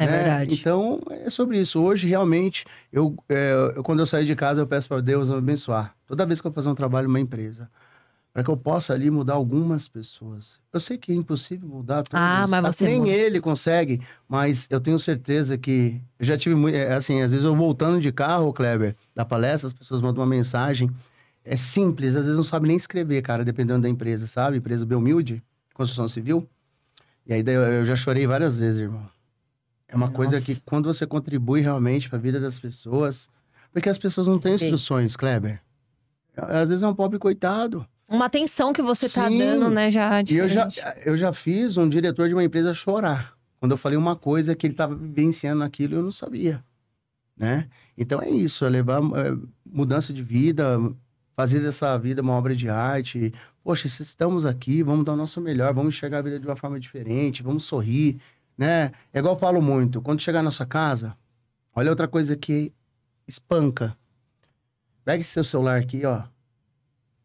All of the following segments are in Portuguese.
É né? verdade. Então, é sobre isso. Hoje, realmente, eu, é, eu quando eu saio de casa, eu peço para Deus me abençoar. Toda vez que eu fazer um trabalho numa empresa, para que eu possa ali mudar algumas pessoas. Eu sei que é impossível mudar todas. Ah, mas tá, você Nem muda. ele consegue, mas eu tenho certeza que eu já tive muito, é, assim, às vezes eu voltando de carro, Kleber, da palestra, as pessoas mandam uma mensagem. É simples, às vezes não sabe nem escrever, cara, dependendo da empresa, sabe? Empresa Belmilde, construção civil. E aí eu já chorei várias vezes, irmão. É uma Nossa. coisa que quando você contribui realmente para a vida das pessoas, porque as pessoas não têm instruções, Kleber. É, às vezes é um pobre coitado. Uma atenção que você está dando, né, já é eu já eu já fiz um diretor de uma empresa chorar quando eu falei uma coisa que ele estava vivenciando aquilo eu não sabia, né? Então é isso, é levar é, mudança de vida, fazer dessa vida uma obra de arte. Poxa, se estamos aqui, vamos dar o nosso melhor, vamos enxergar a vida de uma forma diferente, vamos sorrir, né? É igual eu falo muito, quando chegar na sua casa, olha outra coisa que espanca. Pega esse seu celular aqui, ó.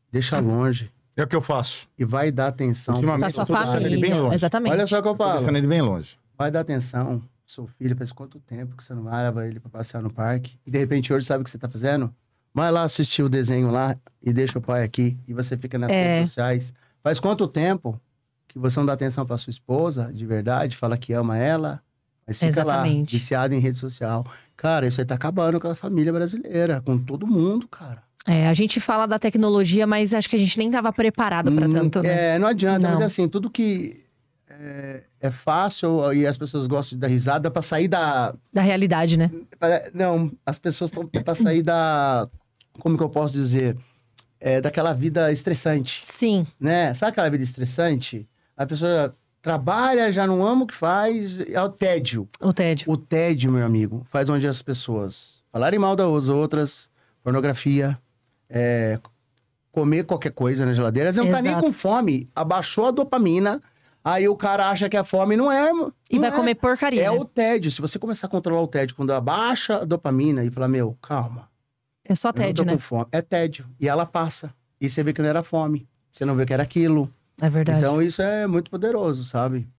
Deixa longe. É o que eu faço. E vai dar atenção. Ultimamente, eu tô família, deixando ele bem longe. Exatamente. Olha só o que eu falo. deixando ele bem longe. Vai dar atenção seu filho faz quanto tempo que você não leva ele para passear no parque e de repente hoje sabe o que você tá fazendo? Vai lá assistir o desenho lá e deixa o pai aqui e você fica nas é. redes sociais. Faz quanto tempo que você não dá atenção para sua esposa de verdade, fala que ama ela, mas fica Exatamente. lá, viciado em rede social. Cara, isso aí tá acabando com a família brasileira, com todo mundo, cara. É, a gente fala da tecnologia, mas acho que a gente nem estava preparado para hum, tanto. Né? É, não adianta, não. mas assim, tudo que é, é, fácil e as pessoas gostam de dar risada para sair da. Da realidade, né? Não, as pessoas estão para sair da. Como que eu posso dizer? É, daquela vida estressante. Sim. Né? Sabe aquela vida estressante? A pessoa trabalha, já não ama o que faz, é o tédio. O tédio. O tédio, meu amigo, faz onde as pessoas falarem mal das outras, pornografia, é, comer qualquer coisa na geladeira. Às vezes não tá nem com fome, abaixou a dopamina, aí o cara acha que a fome não é. Não e vai é. comer porcaria. É né? o tédio. Se você começar a controlar o tédio quando abaixa a dopamina e falar, meu, calma. É só tédio, né? É tédio. E ela passa. E você vê que não era fome. Você não vê que era aquilo. É verdade. Então isso é muito poderoso, sabe?